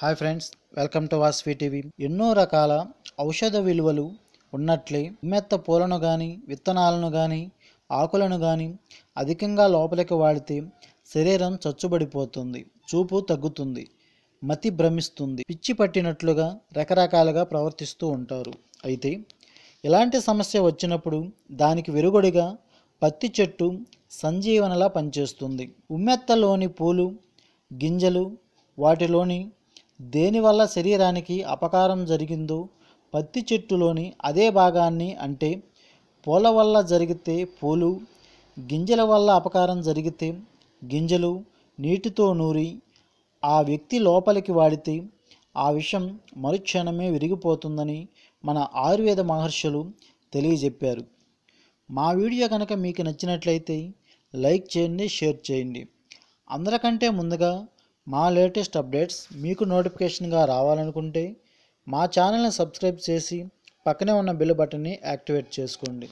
hi friends welcome to Vasvi TV ఎన్నో రకాల ఔషధ విలువలు ఉన్నట్లే మెత్త పూలను కానీ విత్తనాలను కానీ ఆకులను కానీ అధికంగా లోపలికి వాడితే శరీరం చచ్చుబడిపోతుంది చూపు తగ్గుతుంది మతి భ్రమిస్తుంది పిచ్చి పట్టినట్లుగా రకరకాలుగా ప్రవర్తిస్తూ ఉంటారు అయితే ఇలాంటి సమస్య వచ్చినప్పుడు దానికి వెరుగొడిగా పత్తి చెట్టు సంజీవనలా పనిచేస్తుంది ఉమ్మెత్తలోని పూలు గింజలు వాటిలోని దేనివల్ల శరీరానికి అపకారం జరిగిందో పత్తి చెట్టులోని అదే భాగాన్ని అంటే పూల వల్ల జరిగితే పూలు గింజల వల్ల అపకారం జరిగితే గింజలు నీటితో నూరి ఆ వ్యక్తి లోపలికి వాడితే ఆ విషం మరుక్షణమే విరిగిపోతుందని మన ఆయుర్వేద మహర్షులు తెలియజెప్పారు మా వీడియో కనుక మీకు నచ్చినట్లయితే లైక్ చేయండి షేర్ చేయండి అందరికంటే ముందుగా మా లేటెస్ట్ అప్డేట్స్ మీకు నోటిఫికేషన్గా రావాలనుకుంటే మా ఛానల్ని సబ్స్క్రైబ్ చేసి పక్కనే ఉన్న బిల్ బటన్ని యాక్టివేట్ చేసుకోండి